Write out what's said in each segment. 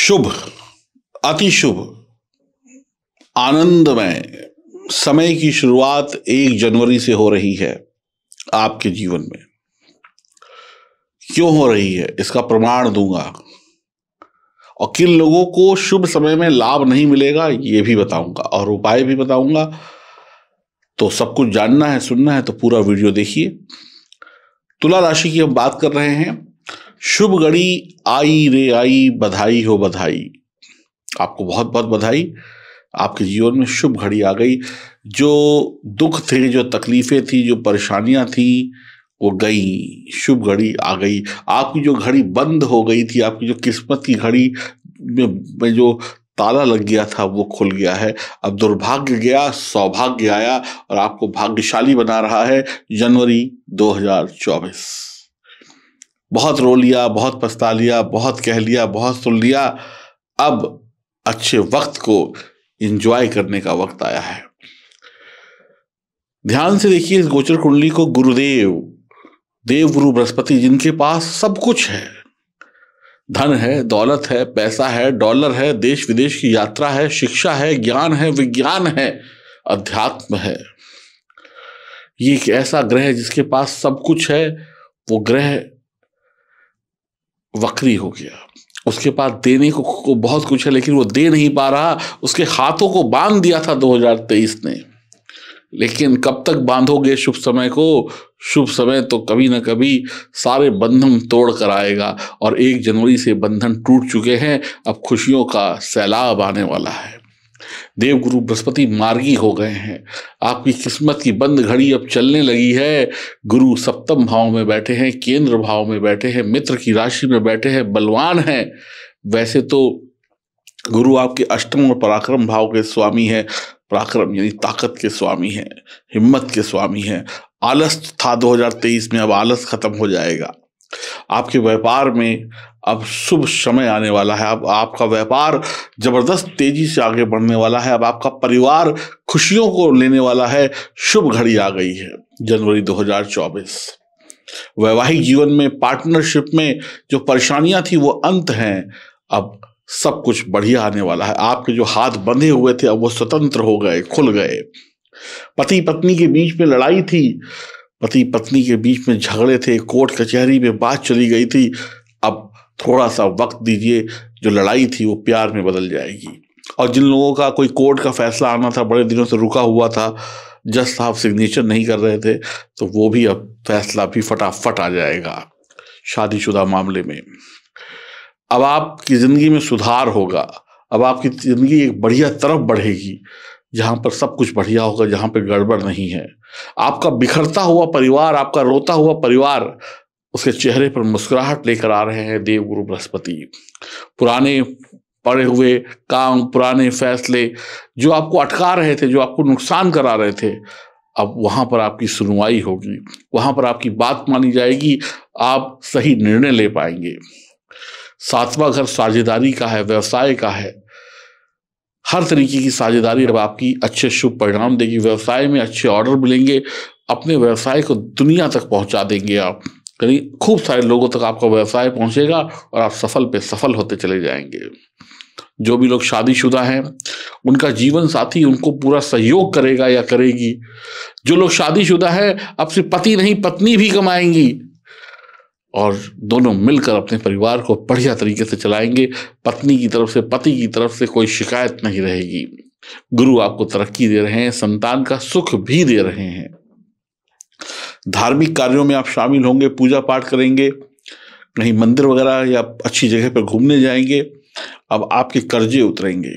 शुभ अति शुभ आनंदमय समय की शुरुआत एक जनवरी से हो रही है आपके जीवन में क्यों हो रही है इसका प्रमाण दूंगा और किन लोगों को शुभ समय में लाभ नहीं मिलेगा ये भी बताऊंगा और उपाय भी बताऊंगा तो सब कुछ जानना है सुनना है तो पूरा वीडियो देखिए तुला राशि की हम बात कर रहे हैं शुभ घड़ी आई रे आई बधाई हो बधाई आपको बहुत बहुत बधाई आपके जीवन में शुभ घड़ी आ गई जो दुख थे जो तकलीफ़ें थी जो परेशानियां थी वो गई शुभ घड़ी आ गई आपकी जो घड़ी बंद हो गई थी आपकी जो किस्मत की घड़ी में जो ताला लग गया था वो खुल गया है अब दुर्भाग्य गया सौभाग्य आया और आपको भाग्यशाली बना रहा है जनवरी 2024 बहुत रो लिया बहुत पछता लिया बहुत कह लिया बहुत सुन लिया अब अच्छे वक्त को इंजॉय करने का वक्त आया है ध्यान से देखिए इस गोचर कुंडली को गुरुदेव देव गुरु बृहस्पति जिनके पास सब कुछ है धन है दौलत है पैसा है डॉलर है देश विदेश की यात्रा है शिक्षा है ज्ञान है विज्ञान है अध्यात्म है ये एक ऐसा ग्रह जिसके पास सब कुछ है वो ग्रह वक्री हो गया उसके पास देने को, को बहुत कुछ है लेकिन वो दे नहीं पा रहा उसके हाथों को बांध दिया था 2023 ने लेकिन कब तक बांधोगे शुभ समय को शुभ समय तो कभी ना कभी सारे बंधन तोड़ कर आएगा और एक जनवरी से बंधन टूट चुके हैं अब खुशियों का सैलाब आने वाला है देव गुरु बृहस्पति मार्गी हो गए हैं आपकी किस्मत की बंद घड़ी अब चलने लगी है गुरु सप्तम भाव में बैठे हैं केंद्र भाव में बैठे हैं मित्र की राशि में बैठे हैं बलवान हैं वैसे तो गुरु आपके अष्टम और पराक्रम भाव के स्वामी हैं पराक्रम यानी ताकत के स्वामी हैं हिम्मत के स्वामी हैं आलस था 2023 में अब आलस खत्म हो जाएगा आपके व्यापार में अब शुभ समय आने वाला है अब आपका व्यापार जबरदस्त तेजी से आगे बढ़ने वाला है अब आपका परिवार खुशियों को लेने वाला है शुभ घड़ी आ गई है जनवरी 2024 वैवाहिक जीवन में पार्टनरशिप में जो परेशानियां थी वो अंत हैं अब सब कुछ बढ़िया आने वाला है आपके जो हाथ बंधे हुए थे अब वो स्वतंत्र हो गए खुल गए पति पत्नी के बीच में लड़ाई थी पति पत्नी के बीच में झगड़े थे कोर्ट कचहरी में बात चली गई थी अब थोड़ा सा वक्त दीजिए जो लड़ाई थी वो प्यार में बदल जाएगी और जिन लोगों का कोई कोर्ट का फैसला आना था बड़े दिनों से रुका हुआ था जज साहब सिग्नेचर नहीं कर रहे थे तो वो भी अब फैसला भी फटाफट आ जाएगा शादीशुदा मामले में अब आपकी ज़िंदगी में सुधार होगा अब आपकी ज़िंदगी एक बढ़िया तरफ बढ़ेगी जहाँ पर सब कुछ बढ़िया होगा जहाँ पर गड़बड़ नहीं है आपका बिखरता हुआ परिवार आपका रोता हुआ परिवार उसके चेहरे पर मुस्कुराहट लेकर आ रहे हैं देव गुरु बृहस्पति पुराने पड़े हुए काम पुराने फैसले जो आपको अटका रहे थे जो आपको नुकसान करा रहे थे अब वहाँ पर आपकी सुनवाई होगी वहाँ पर आपकी बात मानी जाएगी आप सही निर्णय ले पाएंगे सातवां घर साझेदारी का है व्यवसाय का है हर तरीके की साझेदारी अब आपकी अच्छे शुभ परिणाम देगी व्यवसाय में अच्छे ऑर्डर मिलेंगे अपने व्यवसाय को दुनिया तक पहुंचा देंगे आप यानी खूब सारे लोगों तक आपका व्यवसाय पहुंचेगा और आप सफल पे सफल होते चले जाएंगे जो भी लोग शादीशुदा हैं उनका जीवन साथी उनको पूरा सहयोग करेगा या करेगी जो लोग शादीशुदा है अब सिर्फ पति नहीं पत्नी भी कमाएंगी और दोनों मिलकर अपने परिवार को बढ़िया तरीके से चलाएंगे पत्नी की तरफ से पति की तरफ से कोई शिकायत नहीं रहेगी गुरु आपको तरक्की दे रहे हैं संतान का सुख भी दे रहे हैं धार्मिक कार्यों में आप शामिल होंगे पूजा पाठ करेंगे कहीं मंदिर वगैरह या अच्छी जगह पर घूमने जाएंगे अब आपके कर्जे उतरेंगे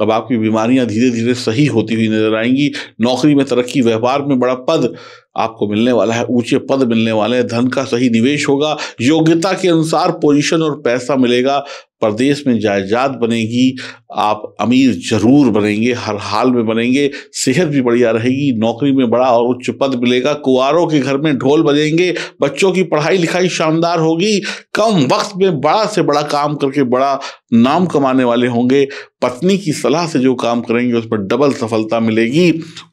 अब आपकी बीमारियां धीरे धीरे सही होती हुई नजर आएंगी नौकरी में तरक्की व्यापार में बड़ा पद आपको मिलने वाला है ऊंचे पद मिलने वाले हैं धन का सही निवेश होगा योग्यता के अनुसार पोजीशन और पैसा मिलेगा प्रदेश में जायदाद बनेगी आप अमीर जरूर बनेंगे हर हाल में बनेंगे सेहत भी बढ़िया रहेगी नौकरी में बड़ा और उच्च पद मिलेगा कुआरों के घर में ढोल बजेंगे बच्चों की पढ़ाई लिखाई शानदार होगी कम वक्त में बड़ा से बड़ा काम करके बड़ा नाम कमाने वाले होंगे पत्नी की सलाह से जो काम करेंगे उस पर डबल सफलता मिलेगी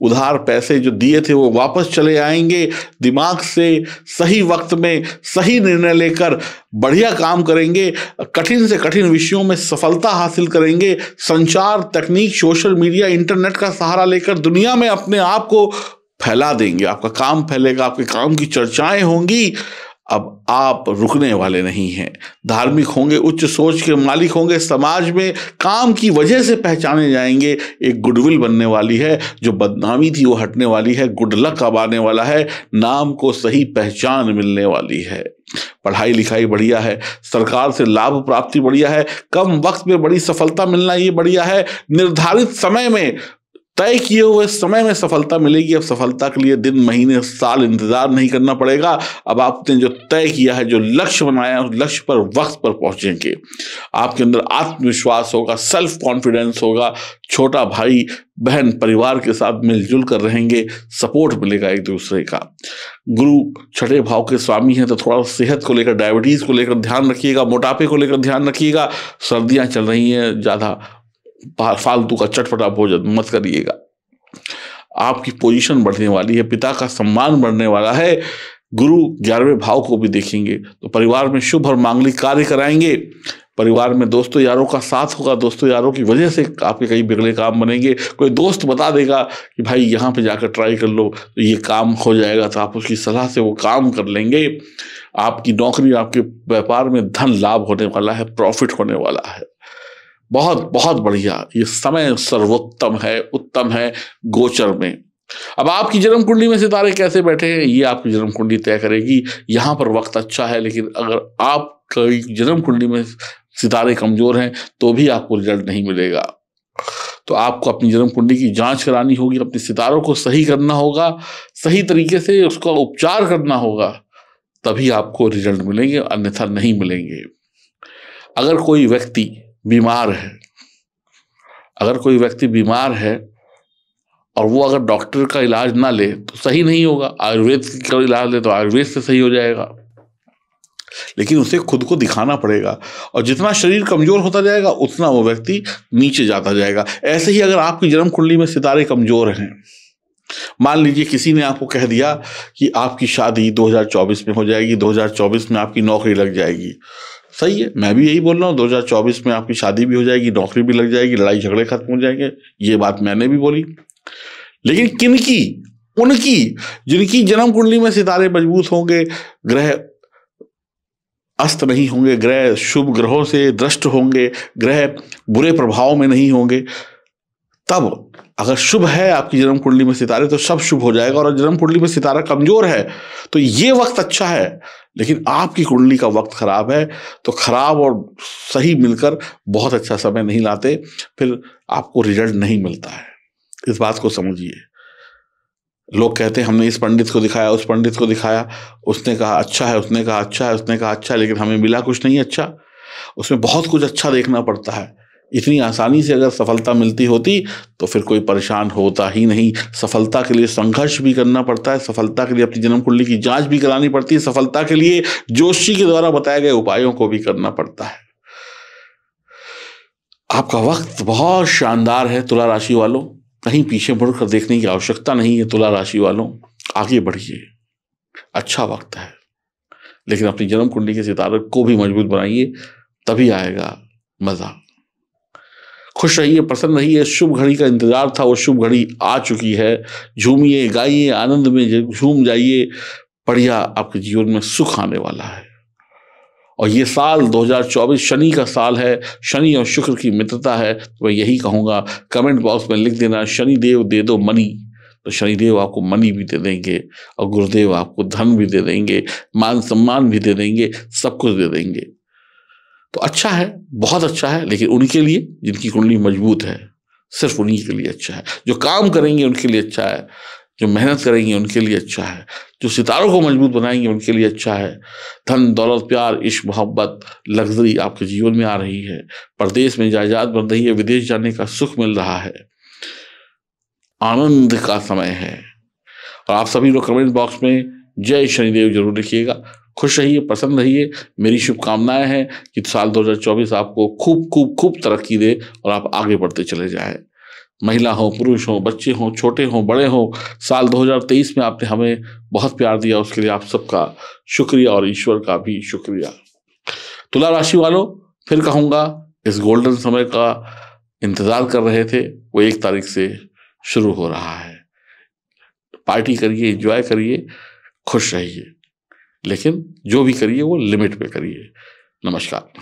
उधार पैसे जो दिए थे वो वापस चले आएंगे दिमाग से सही वक्त में सही निर्णय लेकर बढ़िया काम करेंगे कठिन से कठिन विषयों में सफलता हासिल करेंगे संचार तकनीक सोशल मीडिया इंटरनेट का सहारा लेकर दुनिया में अपने आप को फैला देंगे आपका काम फैलेगा आपके काम की चर्चाएं होंगी अब आप रुकने वाले नहीं हैं धार्मिक होंगे उच्च सोच के मालिक होंगे समाज में काम की वजह से पहचाने जाएंगे एक गुडविल बनने वाली है जो बदनामी थी वो हटने वाली है गुड लक अब आने वाला है नाम को सही पहचान मिलने वाली है पढ़ाई लिखाई बढ़िया है सरकार से लाभ प्राप्ति बढ़िया है कम वक्त में बड़ी सफलता मिलना ये बढ़िया है निर्धारित समय में तय किए हुए समय में सफलता मिलेगी अब सफलता के लिए दिन महीने साल इंतजार नहीं करना पड़ेगा अब आपने जो तय किया है जो लक्ष्य बनाया है उस लक्ष्य पर वक्त पर पहुंचेंगे आपके अंदर आत्मविश्वास होगा सेल्फ कॉन्फिडेंस होगा छोटा भाई बहन परिवार के साथ मिलजुल कर रहेंगे सपोर्ट मिलेगा एक दूसरे का गुरु छठे भाव के स्वामी हैं तो थोड़ा सेहत को लेकर डायबिटीज़ को लेकर ध्यान रखिएगा मोटापे को लेकर ध्यान रखिएगा सर्दियां चल रही हैं ज़्यादा फालतू का चटपटा भोजन मत करिएगा आपकी पोजीशन बढ़ने वाली है पिता का सम्मान बढ़ने वाला है गुरु ग्यारहवें भाव को भी देखेंगे तो परिवार में शुभ और मांगलिक कार्य कराएंगे परिवार में दोस्तों यारों का साथ होगा दोस्तों यारों की वजह से आपके कई बिगड़े काम बनेंगे कोई दोस्त बता देगा कि भाई यहाँ पे जाकर ट्राई कर लो तो ये काम हो जाएगा तो आप उसकी सलाह से वो काम कर लेंगे आपकी नौकरी आपके व्यापार में धन लाभ होने वाला है प्रॉफिट होने वाला है बहुत बहुत बढ़िया ये समय सर्वोत्तम है उत्तम है गोचर में अब आपकी जन्म कुंडली में सितारे कैसे बैठे हैं ये आपकी जन्म कुंडली तय करेगी यहाँ पर वक्त अच्छा है लेकिन अगर आप कई जन्म कुंडली में सितारे कमजोर हैं तो भी आपको रिजल्ट नहीं मिलेगा तो आपको अपनी जन्म कुंडली की जांच करानी होगी अपने सितारों को सही करना होगा सही तरीके से उसका उपचार करना होगा तभी आपको रिजल्ट मिलेंगे अन्यथा नहीं मिलेंगे अगर कोई व्यक्ति बीमार है अगर कोई व्यक्ति बीमार है और वो अगर डॉक्टर का इलाज ना ले तो सही नहीं होगा आयुर्वेद का इलाज ले तो आयुर्वेद से सही हो जाएगा लेकिन उसे खुद को दिखाना पड़ेगा और जितना शरीर कमज़ोर होता जाएगा उतना वो व्यक्ति नीचे जाता जाएगा ऐसे ही अगर आपकी जन्म कुंडली में सितारे कमज़ोर हैं मान लीजिए किसी ने आपको कह दिया कि आपकी शादी 2024 में हो जाएगी 2024 में आपकी नौकरी लग जाएगी सही है मैं भी यही बोल रहा हूँ 2024 में आपकी शादी भी हो जाएगी नौकरी भी लग जाएगी लड़ाई झगड़े खत्म हो जाएंगे ये बात मैंने भी बोली लेकिन किन की उनकी जिनकी जन्म कुंडली में सितारे मजबूत होंगे ग्रह अस्त नहीं होंगे ग्रह शुभ ग्रहों से दृष्ट होंगे ग्रह बुरे प्रभाव में नहीं होंगे तब अगर शुभ है आपकी जन्म कुंडली में सितारे तो सब शुभ हो जाएगा और जन्म कुंडली में सितारा कमजोर है तो ये वक्त अच्छा है लेकिन आपकी कुंडली का वक्त खराब है तो खराब और सही मिलकर बहुत अच्छा समय नहीं लाते फिर आपको रिजल्ट नहीं मिलता है इस बात को समझिए लोग कहते हैं हमने इस पंडित को दिखाया उस पंडित को दिखाया उसने कहा अच्छा है उसने कहा अच्छा है उसने कहा अच्छा है लेकिन हमें मिला कुछ नहीं अच्छा उसमें बहुत कुछ अच्छा देखना पड़ता है इतनी आसानी से अगर सफलता मिलती होती तो फिर कोई परेशान होता ही नहीं सफलता के लिए संघर्ष भी करना पड़ता है सफलता के लिए अपनी जन्म कुंडली की जांच भी करानी पड़ती है सफलता के लिए जोशी के द्वारा बताए गए उपायों को भी करना पड़ता है आपका वक्त बहुत शानदार है तुला राशि वालों कहीं पीछे मुड़कर देखने की आवश्यकता नहीं है तुला राशि वालों आगे बढ़िए अच्छा वक्त है लेकिन अपनी जन्म कुंडली के सितारे को भी मजबूत बनाइए तभी आएगा मज़ा खुश रहिए प्रसन्न रहिए शुभ घड़ी का इंतजार था वो शुभ घड़ी आ चुकी है झूमिए गाइए आनंद में झूम जाइए बढ़िया आपके जीवन में सुख आने वाला है और ये साल 2024 शनि का साल है शनि और शुक्र की मित्रता है तो मैं यही कहूँगा कमेंट बॉक्स में लिख देना शनि देव दे दो मनी तो शनिदेव आपको मनी भी दे देंगे और गुरुदेव आपको धन भी दे देंगे मान सम्मान भी दे देंगे सब कुछ दे देंगे तो अच्छा है बहुत अच्छा है लेकिन उनके लिए जिनकी कुंडली मजबूत है सिर्फ उन्हीं के लिए अच्छा है जो काम करेंगे उनके लिए अच्छा है जो मेहनत करेंगे उनके लिए अच्छा है जो सितारों को मजबूत बनाएंगे उनके लिए अच्छा है धन दौलत प्यार इश्क मोहब्बत लग्जरी आपके जीवन में आ रही है परदेश में जायदाद बन रही है विदेश जाने का सुख मिल रहा है आनंद का समय है और आप सभी लोग कमेंट बॉक्स में जय शनिदेव जरूर लिखिएगा खुश रहिए पसंद रहिए मेरी शुभकामनाएं हैं कि साल 2024 आपको खूब खूब खूब तरक्की दे और आप आगे बढ़ते चले जाए महिला हो पुरुष हो बच्चे हों छोटे हों बड़े हों साल 2023 में आपने हमें बहुत प्यार दिया उसके लिए आप सबका शुक्रिया और ईश्वर का भी शुक्रिया तुला राशि वालों फिर कहूँगा इस गोल्डन समय का इंतज़ार कर रहे थे वो एक तारीख से शुरू हो रहा है पार्टी करिए इंजॉय करिए खुश रहिए लेकिन जो भी करिए वो लिमिट पे करिए नमस्कार